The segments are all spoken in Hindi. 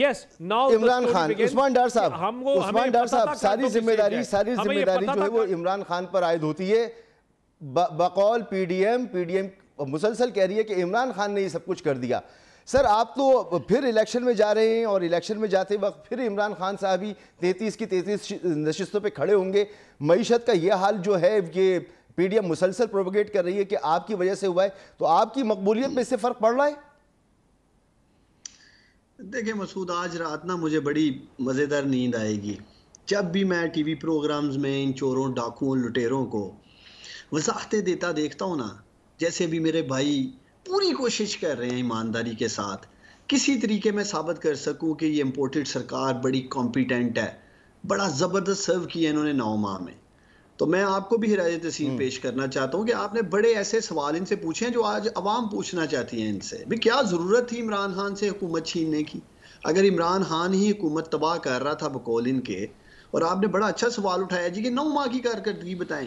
यस नाउ इमरान खान उस्मान डार साहब हमको उस्मान डार साहब सारी जिम्मेदारी सारी जिम्मेदारी जो है वो इमरान खान पर आयद होती है बकौल पीडीएम पीडीएम मुसलसल कह रही है कि इमरान खान ने ये सब कुछ कर दिया सर आप तो फिर इलेक्शन में जा रहे हैं और इलेक्शन में जाते वक्त फिर इमरान खान साहब ही तैतीस की तैतीस नशस्तों पर खड़े होंगे मीशत का यह हाल जो है ये पीडीएम मुसलसल प्रोपोगेट कर रही है कि आपकी वजह से हुआ है तो आपकी मकबूलियत में इससे फ़र्क पड़ रहा है देखिए मसूद आज रात ना मुझे बड़ी मज़ेदार नींद आएगी जब भी मैं टीवी प्रोग्राम्स में इन चोरों डाकुओं लुटेरों को वजाहतें देता देखता हूँ ना जैसे भी मेरे भाई पूरी कोशिश कर रहे हैं ईमानदारी के साथ किसी तरीके में साबित कर सकूँ कि ये इम्पोर्टेड सरकार बड़ी कॉम्पिटेंट है बड़ा ज़बरदस्त सर्व किया इन्होंने नौ माह में तो मैं आपको भी हिराज तसीम हम्म। पेश करना चाहता हूँ कि आपने बड़े ऐसे सवाल इनसे पूछे हैं जो आज आवाम पूछना चाहती है इनसे भी क्या ज़रूरत थी इमरान खान से हुकूमत छीनने की अगर इमरान खान ही हुकूमत तबाह कर रहा था बकोल इनके और आपने बड़ा अच्छा सवाल उठाया जी कि नौ माह की कारकर्दगी बताएं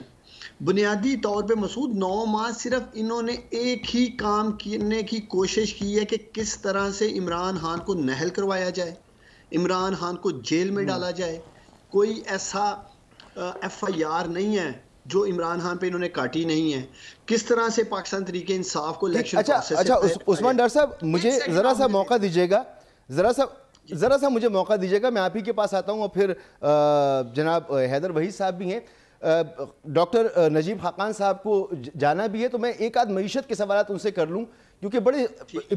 बुनियादी तौर पे मसूद नौ माह सिर्फ इन्होंने एक ही काम करने की कोशिश की है कि किस तरह से इमरान खान को नहल करवाया जाए इमरान खान को जेल में हम्म। डाला जाए कोई ऐसा एफआईआर नहीं है जो इमरान खान पे इन्होंने काटी नहीं है किस तरह से पाकिस्तान तरीके इंसाफ को इलेक्शन अच्छा अच्छा उस्मान डर साहब मुझे ज़रा सा मौका दीजिएगा ज़रा सा ज़रा सा मुझे मौका दीजिएगा मैं आप ही के पास आता हूँ और फिर जनाब हैदर वही साहब भी हैं डॉक्टर नजीब खाकान साहब को जाना भी है तो मैं एक आध मीशत के सवाल उनसे कर लूँ क्योंकि बड़े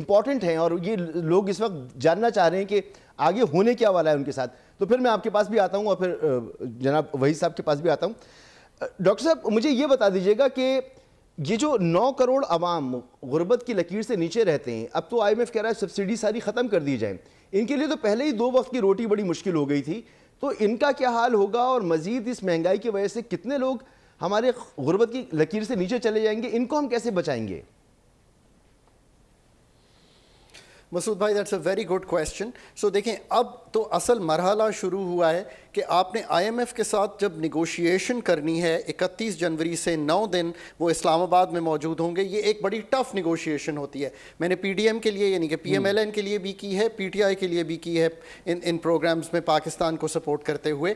इंपॉर्टेंट हैं और ये लोग इस वक्त जानना चाह रहे हैं कि आगे होने क्या वाला है उनके साथ तो फिर मैं आपके पास भी आता हूँ और फिर जनाब वही साहब के पास भी आता हूँ डॉक्टर साहब मुझे ये बता दीजिएगा कि ये जो 9 करोड़ आवाम गुर्बत की लकीर से नीचे रहते हैं अब तो आईएमएफ कह रहा है सब्सिडी सारी ख़त्म कर दी जाए इनके लिए तो पहले ही दो वक्त की रोटी बड़ी मुश्किल हो गई थी तो इनका क्या हाल होगा और मज़ीद इस महंगाई की वजह से कितने लोग हमारे गुर्बत की लकीर से नीचे चले जाएंगे इनको हम कैसे बचाएंगे मसूद भाई that's a very good question so देखें अब तो असल मरहला शुरू हुआ है कि आपने आईएमएफ के साथ जब निगोशिएशन करनी है 31 जनवरी से 9 दिन वो इस्लामाबाद में मौजूद होंगे ये एक बड़ी टफ निगोशिएशन होती है मैंने पीडीएम के लिए यानी कि पीएमएलएन हम्म। के लिए भी की है पीटीआई के लिए भी की है इन इन प्रोग्राम्स में पाकिस्तान को सपोर्ट करते हुए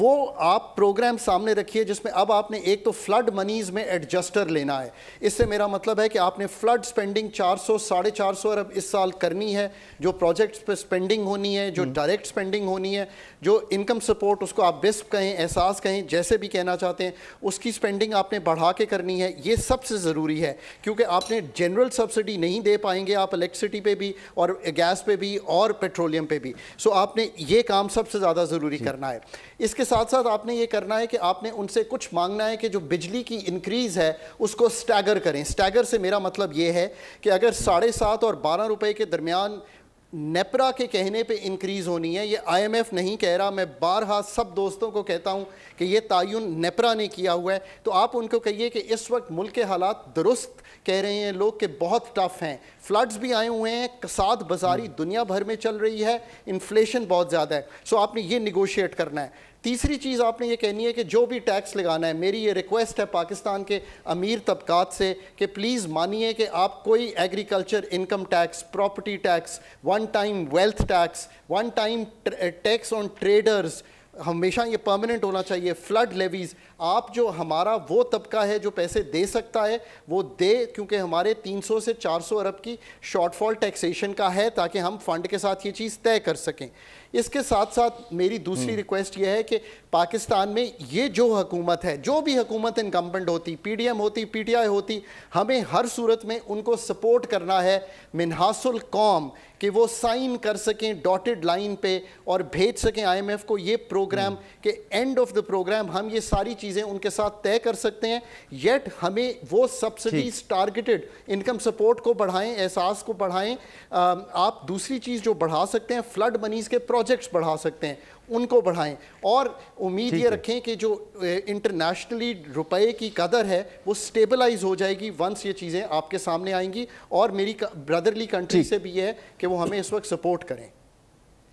वो आप प्रोग्राम सामने रखिए जिसमें अब आपने एक तो फ्लड मनीज में एडजस्टर लेना है इससे मेरा मतलब है कि आपने फ्लड स्पेंडिंग चार सौ साढ़े चार सौ अरब इस साल करनी है जो प्रोजेक्ट्स पर स्पेंडिंग होनी है जो डायरेक्ट हम्म। स्पेंडिंग होनी है जो इनकम सपोर्ट उसको आप बिस्प कहें एहसास कहें जैसे भी कहना चाहते हैं उसकी स्पेंडिंग आपने बढ़ा के करनी है ये सबसे ज़रूरी है क्योंकि आपने जनरल सब्सिडी नहीं दे पाएंगे आप इलेक्ट्रिसिटी पे भी और गैस पे भी और पेट्रोलियम पे भी सो आपने ये काम सबसे ज़्यादा ज़रूरी करना है इसके साथ साथ आपने ये करना है कि आपने उनसे कुछ मांगना है कि जो बिजली की इंक्रीज़ है उसको स्टैगर करें स्टैगर से मेरा मतलब ये है कि अगर साढ़े सात और बारह रुपये के दरमियान नेपरा के कहने पे इंक्रीज़ होनी है ये आईएमएफ नहीं कह रहा मैं बारहा सब दोस्तों को कहता हूँ कि ये तयन नेपरा ने किया हुआ है तो आप उनको कहिए कि इस वक्त मुल्क के हालात दुरुस्त कह रहे हैं लोग के बहुत टफ हैं फ्लड्स भी आए हुए हैं कसाद बाजारी हम्म। दुनिया भर में चल रही है इन्फ्लेशन बहुत ज़्यादा है सो आपने ये निगोशिएट करना है तीसरी चीज़ आपने ये कहनी है कि जो भी टैक्स लगाना है मेरी ये रिक्वेस्ट है पाकिस्तान के अमीर तबकात से कि प्लीज़ मानिए कि आप कोई agriculture income tax property tax one time wealth tax one time tax on traders हमेशा ये परमानेंट होना चाहिए फ्लड लेवीज़ आप जो हमारा वो तबका है जो पैसे दे सकता है वो दे क्योंकि हमारे 300 से 400 अरब की शॉर्टफॉल टैक्सेशन का है ताकि हम फंड के साथ ये चीज़ तय कर सकें इसके साथ साथ मेरी दूसरी रिक्वेस्ट हम्म। यह है कि पाकिस्तान में ये जो हकूमत है जो भी हकूमत इनकम्बेंट होती एम होती आई होती हमें हर सूरत में उनको सपोर्ट करना है मिनहासुल कौम कि वो साइन कर सकें डॉटेड लाइन पे और भेज सकें आईएमएफ को ये प्रोग्राम हम्म। के एंड ऑफ द प्रोग्राम हम ये सारी चीज़ चीज़ें उनके साथ तय कर सकते हैं येट हमें वो सब्सिडीज टारगेटेड इनकम सपोर्ट को बढ़ाएं एहसास को बढ़ाएं आप दूसरी चीज़ जो बढ़ा सकते हैं फ्लड मनीज़ के प्रोजेक्ट्स बढ़ा सकते हैं उनको बढ़ाएं और उम्मीद ये रखें कि जो इंटरनेशनली रुपए की कदर है वो स्टेबलाइज हो जाएगी वंस ये चीज़ें आपके सामने आएंगी और मेरी ब्रदरली कंट्री से भी ये है कि वो हमें इस वक्त सपोर्ट करें